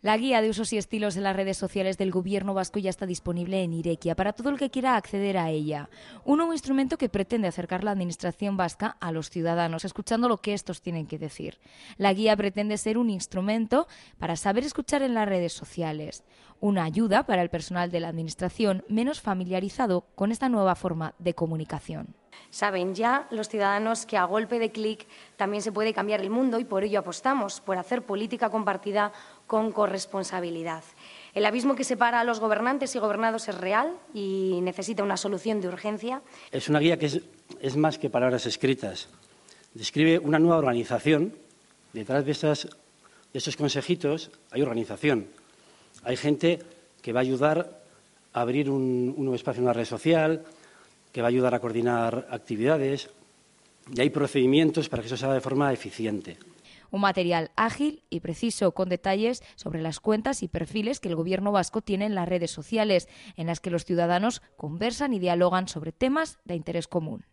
La guía de usos y estilos en las redes sociales del gobierno vasco ya está disponible en Irequia para todo el que quiera acceder a ella. Un nuevo instrumento que pretende acercar la administración vasca a los ciudadanos, escuchando lo que estos tienen que decir. La guía pretende ser un instrumento para saber escuchar en las redes sociales. Una ayuda para el personal de la administración menos familiarizado con esta nueva forma de comunicación. Saben ya los ciudadanos que a golpe de clic también se puede cambiar el mundo y por ello apostamos por hacer política compartida con corresponsabilidad. El abismo que separa a los gobernantes y gobernados es real y necesita una solución de urgencia. Es una guía que es, más que palabras escritas. Describe una nueva organización. Detrás de, estos esos consejitos hay organización. Hay gente que va a ayudar a abrir un, un nuevo espacio en una red social, que va a ayudar a coordinar actividades y hay procedimientos para que eso se haga de forma eficiente. Un material ágil y preciso con detalles sobre las cuentas y perfiles que el Gobierno vasco tiene en las redes sociales, en las que los ciudadanos conversan y dialogan sobre temas de interés común.